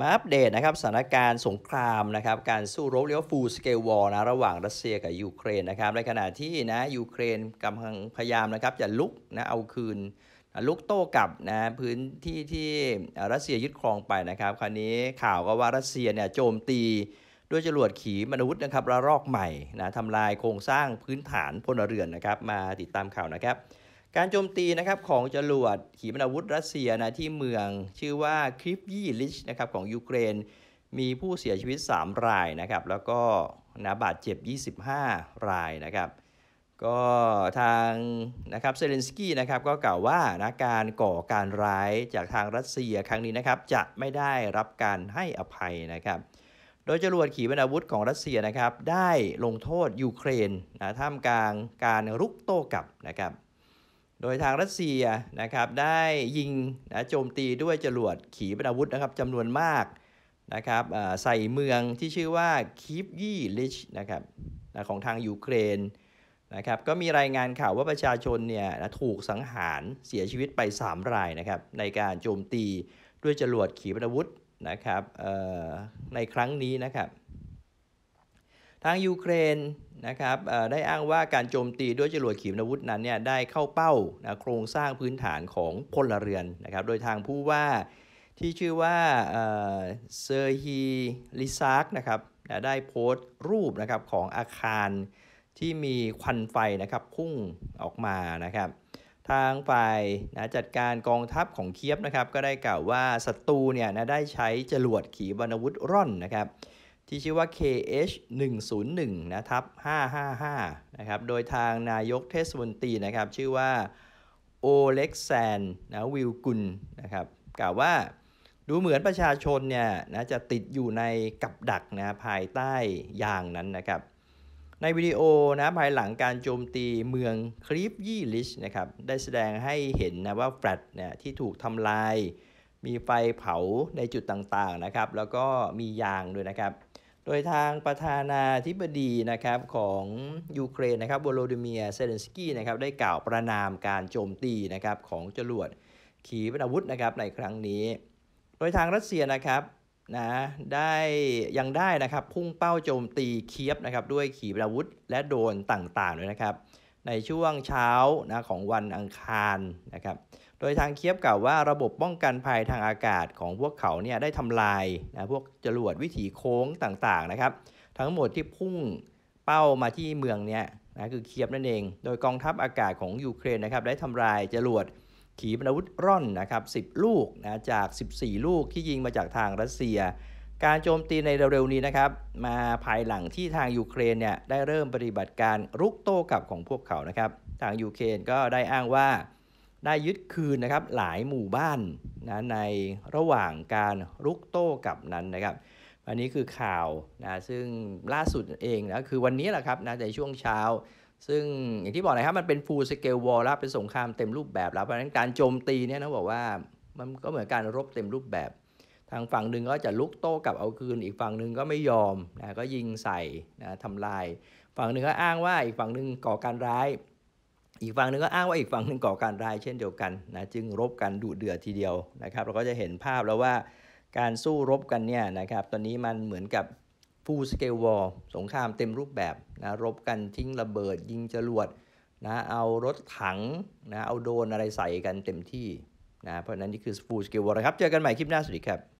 มาอัปเดตนะครับสถานการณ์สงครามนะครับการสู้รบเรียกว่า full scale war นะระหว่างรัสเซียกับยูเครนนะครับในขณะที่นะยูเครนกำลังพยายามนะครับ จะลุกนะเอาคืน ลุกโต้กลับนะพื้นที่ที่รัสเซียยึดครองไปนะครับ คราวนี้ข่าวก็ว่ารัสเซียเนี่ยโจมตีด้วยจรวดขีมนาวุธนะครับ ระลอกใหม่นะทำลายโครงสร้างพื้นฐานพลเรือนนะครับ มาติดตามข่าวนะครับการโจมตีนะครับของจรวดขีปนาวุธรัสเซียนะที่เมืองชื่อว่าคริปยีลิชนะครับของยูเครน มีผู้เสียชีวิต 3 รายนะครับแล้วก็นะบาดเจ็บ 25 รายนะครับก็ทางนะครับเซเลนสกี้นะครับก็กล่าวว่านะการก่อการร้ายจากทางรัสเซียครั้งนี้นะครับจะไม่ได้รับการให้อภัยนะครับ โดยจรวดขีปนาวุธของรัสเซียนะครับ ได้ลงโทษยูเครนนะท่ามกลางการรุกโต้กลับนะครับโดยทางรัสเซียนะครับได้ยิงนะโจมตีด้วยจรวดขีปนาวุธนะครับจำนวนมากนะครับใส่เมืองที่ชื่อว่าคีฟยี่ลิชนะครับของทางยูเครนนะครับก็มีรายงานข่าวว่าประชาชนเนี่ยถูกสังหารเสียชีวิตไป3รายนะครับ ในการโจมตีด้วยจรวดขีปนาวุธนะครับในครั้งนี้นะครับทางยูเครนนะครับได้อ้างว่าการโจมตีด้วยจรวดขีปนาวุธนั้นเนี่ยได้เข้าเป้าโครงสร้างพื้นฐานของพลเรือนนะครับโดยทางผู้ว่าที่ชื่อว่าเซอร์ฮีลิซากนะครับได้โพสต์รูปนะครับของอาคารที่มีควันไฟนะครับพุ่งออกมานะครับทางฝ่ายนะจัดการกองทัพของเคียบนะครับก็ได้กล่าวว่าศัตรูเนี่ยนะได้ใช้จรวดขีปนาวุธร่อนนะครับที่ชื่อว่า KH 101นะครับ 555 นะครับ โดยทางนายกเทศมนตรีนะครับ ชื่อว่าโอเล็กแซนนะวิลกุลนะครับ กล่าวว่าดูเหมือนประชาชนเนี่ยนะจะติดอยู่ในกับดักนะภายใต้ยางนั้นนะครับ ในวิดีโอนะภายหลังการโจมตีเมืองคลีฟยี่ลิชนะครับ ได้แสดงให้เห็นนะว่าแฟลตเนี่ยที่ถูกทำลาย มีไฟเผาในจุดต่าง ๆ นะครับ แล้วก็มียางด้วยนะครับโดยทางประธานาธิบดีนะครับของยูเครนนะครับโวโลดิเมียเซเลนสกี้นะครับ ได้กล่าวประนามการโจมตีนะครับของจรวดขีปนาวุธนะครับในครั้งนี้ โดยทางรัสเซียนะครับนะได้ยังได้นะครับพุ่งเป้าโจมตีเคียบนะครับด้วยขีปนาวุธและโดนต่างๆด้วยนะครับในช่วงเช้านะของวันอังคารนะครับ โดยทางเคียบกล่าวว่าระบบป้องกันภัยทางอากาศของพวกเขาเนี่ยได้ทำลายนะพวกจรวดวิถีโค้งต่างๆนะครับทั้งหมดที่พุ่งเป้ามาที่เมืองเนี่ยนะคือเคียบนั่นเอง โดยกองทัพอากาศของยูเครนนะครับได้ทำลายจรวดขีปนาวุธร่อนนะครับ10 ลูกนะจาก 14 ลูกที่ยิงมาจากทางรัสเซียการโจมตีในเร็วๆนี้นะครับมาภายหลังที่ทางยูเครนเนี่ยได้เริ่มปฏิบัติการรุกโต้กลับของพวกเขานะครับทางยูเครนก็ได้อ้างว่าได้ยึดคืนนะครับหลายหมู่บ้านนะในระหว่างการรุกโต้กลับนั้นนะครับอันนี้คือข่าวนะซึ่งล่าสุดเองนะคือวันนี้แหละครับนะในช่วงเช้า ซึ่งอย่างที่บอกนะครับมันเป็นฟูลสเกลวอ w แล้วเป็นสงครามเต็มรูปแบบแล้วเพราะฉะนั้นการโจมตีเนี่ยนะบอกว่ามันก็เหมือนการรบเต็มรูปแบบทางฝั่งหนึ่งก็จะลุกโต้กลับเอาคืน อีกฝั่งหนึ่งก็ไม่ยอมนะ ก็ยิงใส่นะทำลาย ฝั่งหนึ่งก็อ้างว่าอีกฝั่งหนึ่งก่อการร้าย อีกฝั่งหนึ่งก็อ้างว่าอีกฝั่งหนึ่งก่อการร้ายเช่นเดียวกันนะ จึงรบกันดุเดือดทีเดียวนะครับ เราก็จะเห็นภาพแล้วว่าการสู้รบกันเนี่ยนะครับ ตอนนี้มันเหมือนกับฟูสเกลวอลสงครามเต็มรูปแบบนะ รบกันทิ้งระเบิดยิงจรวดนะ เอารถถังนะ เอาโดนอะไรใส่กันเต็มที่นะ เพราะนั้นนี่คือฟูสเกลวอลนะครับ เจอกันใหม่คลิปหน้าสวัสดีครับ